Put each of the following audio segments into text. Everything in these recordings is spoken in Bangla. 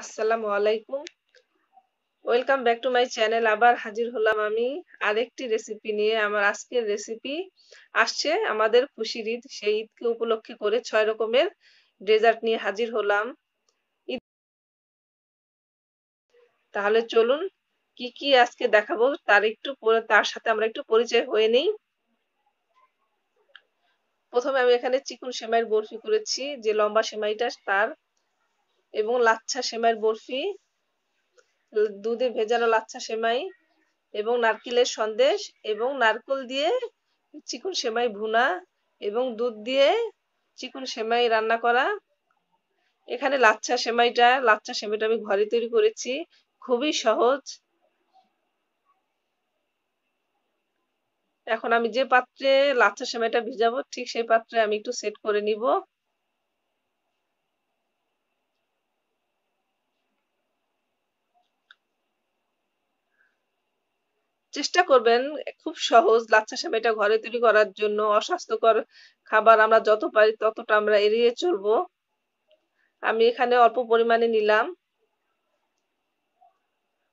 আসসালামু আলাইকুম welcome back to my channel আবার হাজির হলাম আমি আরেকটি রেসিপি নিয়ে আমার আজকের রেসিপি আসছে আমাদের খুশির ঈদ সেই ঈদকে উপলক্ষে করে ছয় রকমের ডেজার্ট নিয়ে হাজির হলাম তাহলে চলুন কি কি আজকে দেখাবো তার একটু তার সাথে আমরা একটু পরিচয় হয়ে নেই প্রথমে আমি এখানে চিকুন সেমাইয়ের বরফি করেছি যে লম্বা সেমাইটা তার এবং লাচ্ছা সেমাইয়ের বরফি দুধে ভেজানো লাচ্ছা সেমাই এবং নারকেলের সন্দেশ এবং নারকল দিয়ে চিকন সেমাই ভুনা এবং দুধ দিয়ে চিকন সেমাই রান্না করা এখানে লাচ্ছা সেমাইটা লাচ্ছা সেমাইটা আমি ঘরে তৈরি করেছি খুবই সহজ এখন আমি যে পাত্রে লাচ্ছা সেমাইটা ভিজাবো ঠিক সেই পাত্রে আমি একটু সেট করে নিব চেষ্টা করবেন খুব সহজ লাচ্ছা সেমাইটা ঘরে তৈরি করার জন্য অস্বাস্থ্যকর খাবার আমরা যত পারি ততটা আমরা এড়িয়ে চলব আমি এখানে অল্প পরিমাণে নিলাম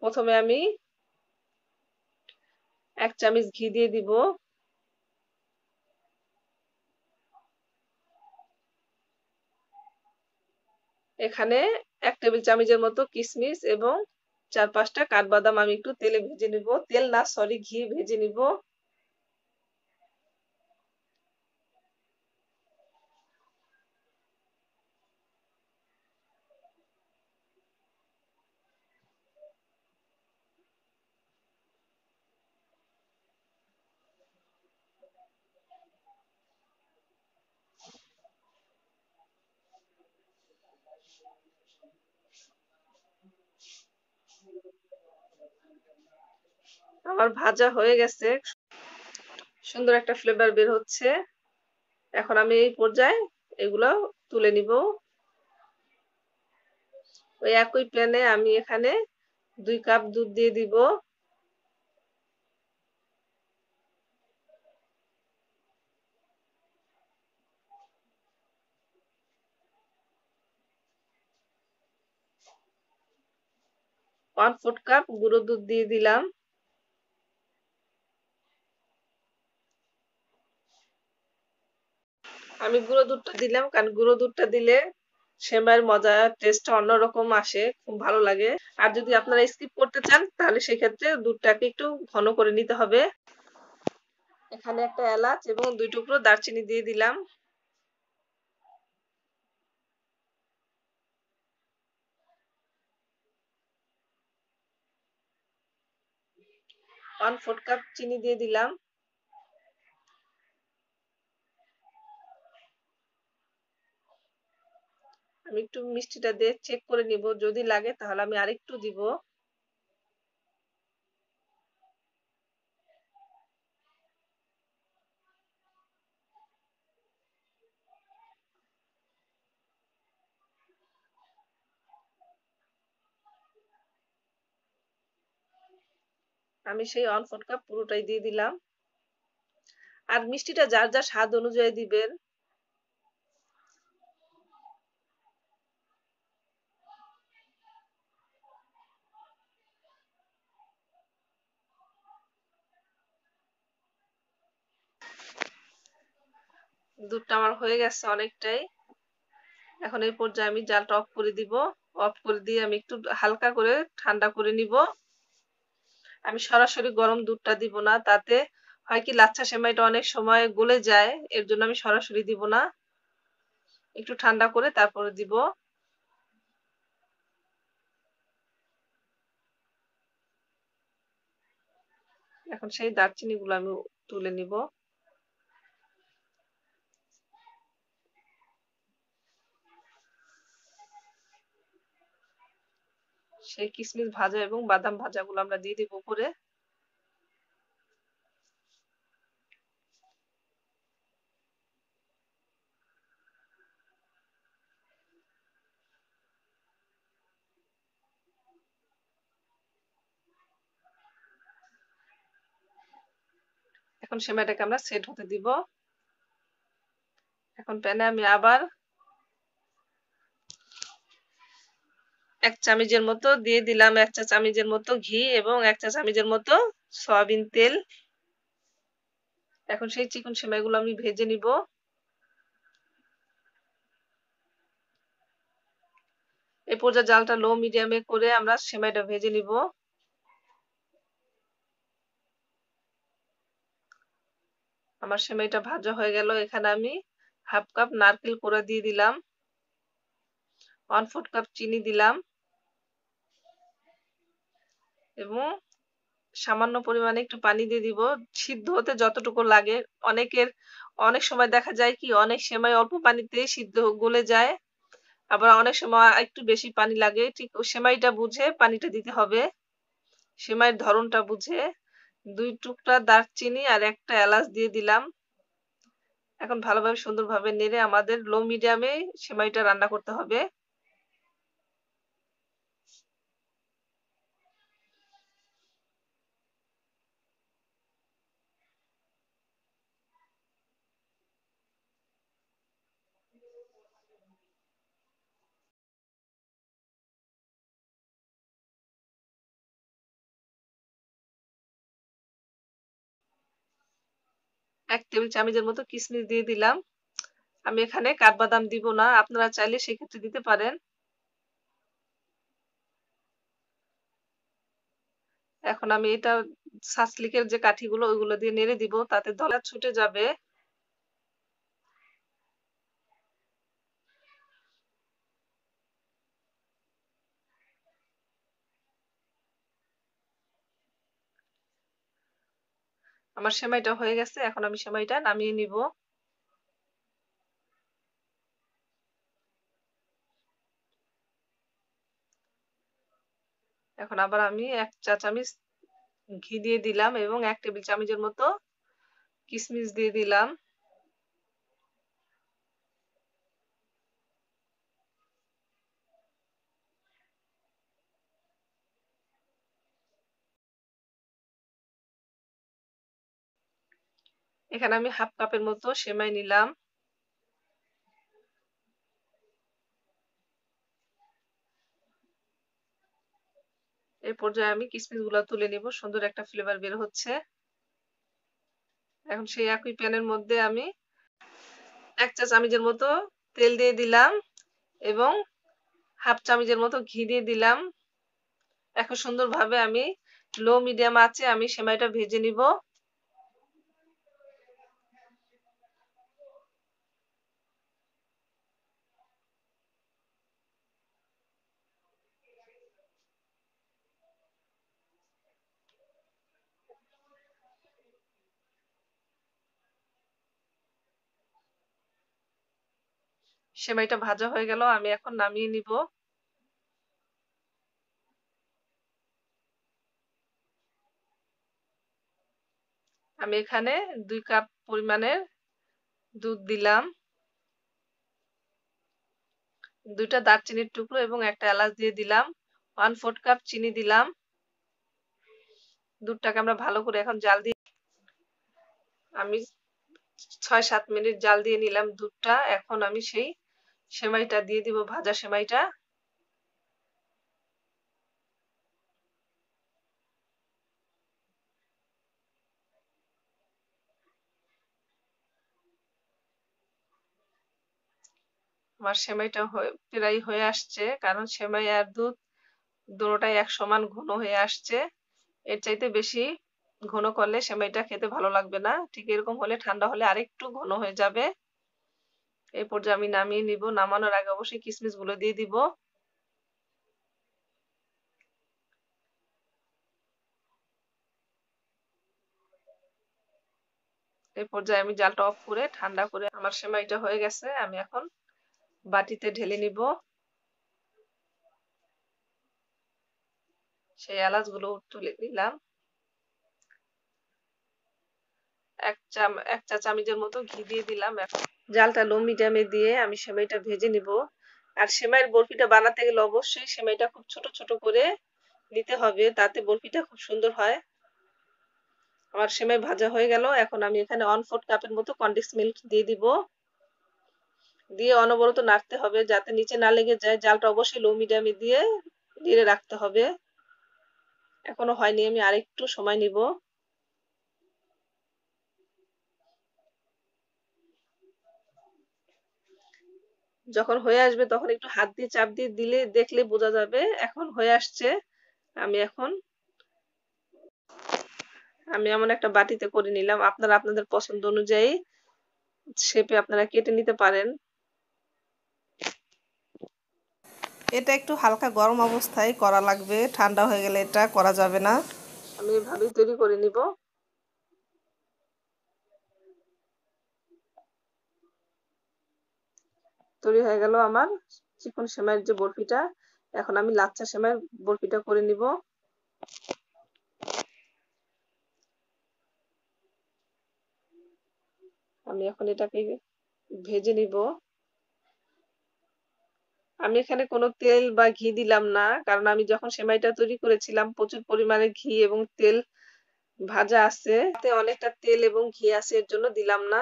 প্রথমে আমি এক চামচ ঘি দিয়ে দিব এখানে এক টেবিল চামচের মতো কিশমিশ এবং চার পাঁচটা কাঠবাদাম আমি একটু তেলে ভেজে নিব তেল না সরি ঘি ভেজে নিব আমার ভাজা হয়ে গেছে সুন্দর একটা ফ্লেভার বের হচ্ছে এখন আমি এই পর্যায়ে এগুলো তুলে নিব ওই একই প্যানে আমি এখানে দুই কাপ দুধ দিয়ে দিব ওয়ান ফোর্থ কাপ গুঁড়ো দুধ দিয়ে দিলাম আমি গুঁড়ো দুধটা দিলাম কারণ গুঁড়ো দুধটা দিলে সেমাইয়ের মজা টেস্টটা অন্যরকম আসে খুব ভালো লাগে আর যদি আপনারা স্কিপ করতে চান তাহলে সেক্ষেত্রে দুধটাকে একটু ঘন করে নিতে হবে এখানে একটা এলাচ এবং দুই টুকরো দারচিনি দিয়ে দিলাম ওয়ান ফোর কাপ চিনি দিয়ে দিলাম আমি একটু মিষ্টিটা দিয়ে চেক করে নিব যদি লাগে তাহলে আমি আরেকটু দিব আমি সেই অন ফোর কাপ পুরোটাই দিয়ে দিলাম আর মিষ্টিটা যার যার স্বাদ অনুযায়ী দিবেন দুধটা আমার হয়ে গেছে অনেকটাই এখন এই পর্যায়ে আমি জালটা অফ করে দিব অফ করে দিয়ে আমি একটু হালকা করে ঠান্ডা করে নিব আমি সরাসরি গরম দুধটা দিব না তাতে হয় কি লাচ্ছা সেমাইটা অনেক সময় গলে যায় এর জন্য আমি সরাসরি দিব না একটু ঠান্ডা করে তারপরে দিব এখন সেই দারচিনি গুলো আমি তুলে নিব সেই কিসমিস ভাজা এবং বাদাম ভাজা গুলো আমরা দিয়ে দিব উপরে এখন সেমাইটাকে আমরা সেট হতে দিব এখন প্যানে আমি আবার এক চামিজের মতো দিয়ে দিলাম এক চা চামিজের মতো ঘি এবং এক চা চামিজের মতো সয়াবিন তেল এখন সেই চিকন সেমাইগুলো আমি ভেজে নিব এই পর্যায়ে জালটা লো মিডিয়ামে করে আমরা সেমাইটা ভেজে নিব আমার সেমাইটা ভাজা হয়ে গেল এখানে আমি হাফ কাপ নারকেল করে দিয়ে দিলাম ওয়ান ফোর্থ কাপ চিনি দিলাম এবং সামান্য পরিমাণে একটু পানি দিয়ে দিব সিদ্ধ হতে যতটুকু লাগে অনেকের অনেক সময় দেখা যায় কি অনেক সময় অল্প পানিতে সিদ্ধ গলে যায় আবার অনেক সময় একটু বেশি পানি লাগে ঠিক সেমাইটা বুঝে পানিটা দিতে হবে সেমাইয়ের ধরনটা বুঝে দুই টুকরা দারচিনি আর একটা এলাচ দিয়ে দিলাম এখন ভালোভাবে সুন্দরভাবে নেড়ে আমাদের লো মিডিয়ামে সেমাইটা রান্না করতে হবে এক টেবিল চামচের মতো কিশমিশ দিয়ে দিলাম আমি এখানে কাঠবাদাম দিব না আপনারা চাইলে সেক্ষেত্রে দিতে পারেন এখন আমি এটা সাসলিকের যে কাঠিগুলো ওইগুলো দিয়ে নেড়ে দিব তাতে দলা ছুটে যাবে আমার সেমাইটা হয়ে গেছে এখন আমি সেমাইটা নামিয়ে নিব এখন আবার আমি এক চা চামিচ ঘি দিয়ে দিলাম এবং এক টেবিল চামচের মতো কিসমিস দিয়ে দিলাম এখানে আমি হাফ কাপের মতো সেমাই নিলাম এ পর্যায়ে আমি কিসমিস গুলো তুলে নিব সুন্দর একটা ফ্লেভার বের হচ্ছে এখন সেই একই প্যানের মধ্যে আমি এক চা চামিজের মতো তেল দিয়ে দিলাম এবং হাফ চামিজের মতো ঘি দিয়ে দিলাম এখন সুন্দরভাবে আমি লো মিডিয়াম আছে আমি সেমাইটা ভেজে নিব সেমাইটা ভাজা হয়ে গেল আমি এখন নামিয়ে নিব আমি এখানে দুই কাপ পরিমাণের দুধ দিলাম দুইটা দারচিনির টুকরো এবং একটা এলাচ দিয়ে দিলাম ওয়ান ফোর্থ কাপ চিনি দিলাম দুধটাকে আমরা ভালো করে এখন জাল দিয়ে আমি ছয় সাত মিনিট জাল দিয়ে নিলাম দুধটা এখন আমি সেই সেমাইটা দিয়ে দিব ভাজা সেমাইটা আমার সেমাইটা প্রায় হয়ে আসছে কারণ সেমাই আর দুধ দুটোটাই এক সমান ঘন হয়ে আসছে এর চাইতে বেশি ঘন করলে সেমাইটা খেতে ভালো লাগবে না ঠিক এরকম হলে ঠান্ডা হলে আরেকটু ঘন হয়ে যাবে এই পর্যায়ে আমি নামিয়ে নিব নামানোর আগে অবশ্যই কিসমিস গুলো দিয়ে দিব এই পর্যায়ে আমি জালটা অফ করে ঠান্ডা করে আমার সেমাইটা হয়ে গেছে আমি এখন বাটিতে ঢেলে নিব সেই এলাচ গুলো তুলে দিলাম এক চাম এক চা চামচের মতো ঘি দিয়ে দিলাম এখন জালটা লো মিডিয়ামে দিয়ে আমি সেমাইটা ভেজে নিব আর সেমাইয়ের বরফিটা বানাতে গেলে অবশ্যই সেমাইটা খুব ছোট ছোট করে নিতে হবে তাতে বরফিটা খুব সুন্দর হয় আমার সেমাই ভাজা হয়ে গেল এখন আমি এখানে ওয়ান ফোর্থ কাপের মতো কন্ডেক্স মিল্ক দিয়ে দিব দিয়ে অনবরত নাড়তে হবে যাতে নিচে না লেগে যায় জালটা অবশ্যই লো মিডিয়ামে দিয়ে নেড়ে রাখতে হবে এখনো হয়নি আমি আরেকটু সময় নিবো যখন হয়ে আসবে তখন একটু হাত দিয়ে চাপ দিয়ে দিলে দেখলে বোঝা যাবে এখন হয়ে আসছে আমি এখন আমি এমন একটা বাটিতে করে নিলাম আপনারা আপনাদের পছন্দ অনুযায়ী শেপে আপনারা কেটে নিতে পারেন এটা একটু হালকা গরম অবস্থায় করা লাগবে ঠান্ডা হয়ে গেলে এটা করা যাবে না আমি এভাবেই তৈরি করে নিব তৈরি হয়ে গেল আমার চিকন সেমাইয়ের যে বরফিটা এখন আমি লাচ্ছা সেমাইয়ের বরফিটা করে নিব আমি এখন এটাকে ভেজে নিব আমি এখানে কোনো তেল বা ঘি দিলাম না কারণ আমি যখন সেমাইটা তৈরি করেছিলাম প্রচুর পরিমাণে ঘি এবং তেল ভাজা আছে অনেকটা তেল এবং ঘি আছে এর জন্য দিলাম না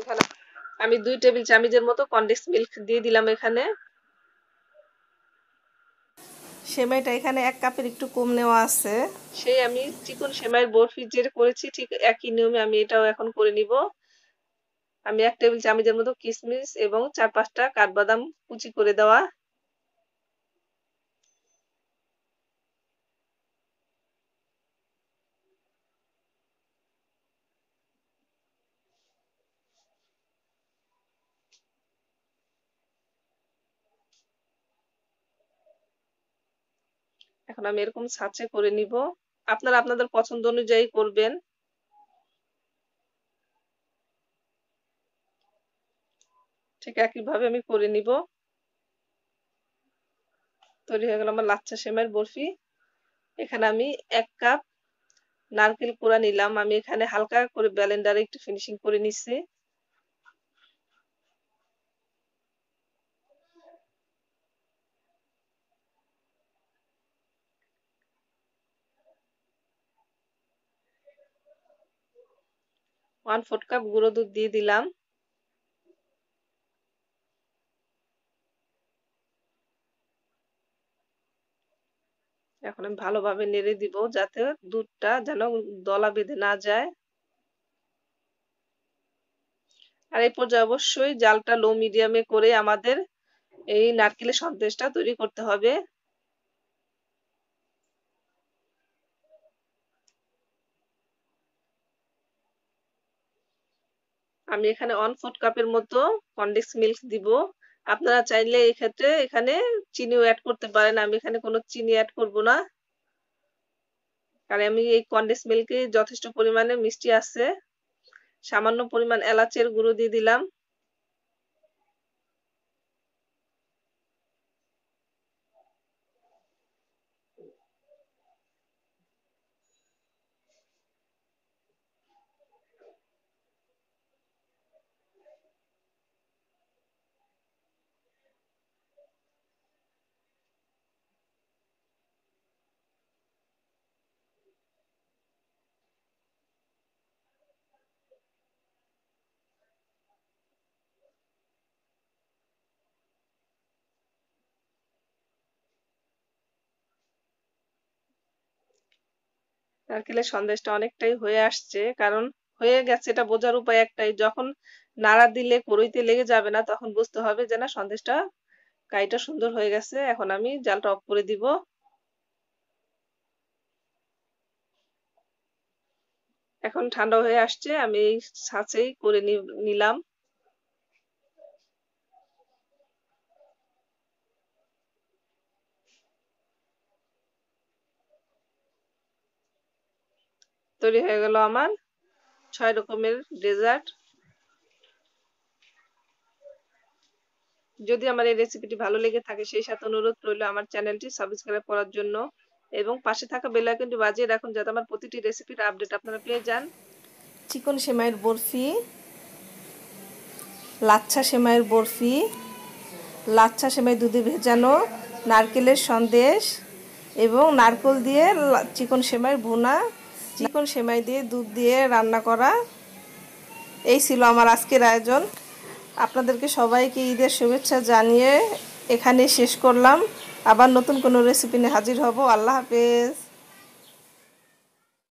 এখানে আমি দুই টেবিল চামচের মতো কন্ডেন্স মিল্ক দিয়ে দিলাম এখানে সেমাইটা এখানে এক কাপের একটু কম নেওয়া আছে সেই আমি চিকন সেমাইয়ের বরফি যে করেছি ঠিক একই নিয়মে আমি এটাও এখন করে নিব আমি এক টেবিল চামচের মতো কিশমিশ এবং চার পাঁচটা কাঠবাদাম কুচি করে দেওয়া এখন আমি এরকম সাঁচে করে নিব আপনারা আপনাদের পছন্দ অনুযায়ী করবেন ঠিক একইভাবে আমি করে নিব তৈরি হয়ে গেল আমার লাচ্ছা সেমের বরফি এখানে আমি এক কাপ নারকেল কুড়া নিলাম আমি এখানে হালকা করে ব্যালেন্ডারে একটু ফিনিশিং করে নিচ্ছি ওয়ান ফোর কাপ গুঁড়ো দুধ দিয়ে দিলাম এখন আমি ভালোভাবে নেড়ে দিব যাতে দুধটা যেন দলা বেঁধে না যায় আর এই পর্যায়ে অবশ্যই জালটা লো মিডিয়ামে করে আমাদের এই নারকেলের সন্দেশটা তৈরি করতে হবে আমি এখানে ওয়ান ফোর্থ কাপের মতো কন্ডেক্স মিল্ক দিব আপনারা চাইলে এক্ষেত্রে এখানে চিনিও অ্যাড করতে পারেন আমি এখানে কোনো চিনি অ্যাড করব না কারণ আমি এই কন্ডেন্স মিল্কে যথেষ্ট পরিমাণে মিষ্টি আছে সামান্য পরিমাণ এলাচের গুঁড়ো দিয়ে দিলাম নারকেলের সন্দেশটা অনেকটাই হয়ে আসছে কারণ হয়ে গেছে এটা বোঝার উপায় একটাই যখন নাড়া দিলে কড়ইতে লেগে যাবে না তখন বুঝতে হবে যে না সন্দেশটা কাইটা সুন্দর হয়ে গেছে এখন আমি জালটা অফ করে দিব এখন ঠান্ডা হয়ে আসছে আমি এই ছাঁচেই করে নিলাম তৈরি হয়ে গেল আমার ছয় রকমের ডেজার্ট যদি আমার এই রেসিপিটি ভালো লেগে থাকে সেই সাথে অনুরোধ রইল আমার চ্যানেলটি সাবস্ক্রাইব করার জন্য এবং পাশে থাকা বেল আইকনটি বাজিয়ে রাখুন যাতে আমার প্রতিটি রেসিপির আপডেট আপনারা পেয়ে যান চিকন সেমাইয়ের বরফি লাচ্ছা সেমাইয়ের বরফি লাচ্ছা সেমাই দুধে ভেজানো নারকেলের সন্দেশ এবং নারকেল দিয়ে চিকন সেমাইয়ের ভুনা চিকন সেমাই দিয়ে দুধ দিয়ে রান্না করা এই ছিল আমার আজকের আয়োজন আপনাদেরকে সবাইকে ঈদের শুভেচ্ছা জানিয়ে এখানে শেষ করলাম আবার নতুন কোনো রেসিপি নিয়ে হাজির হব আল্লাহ হাফেজ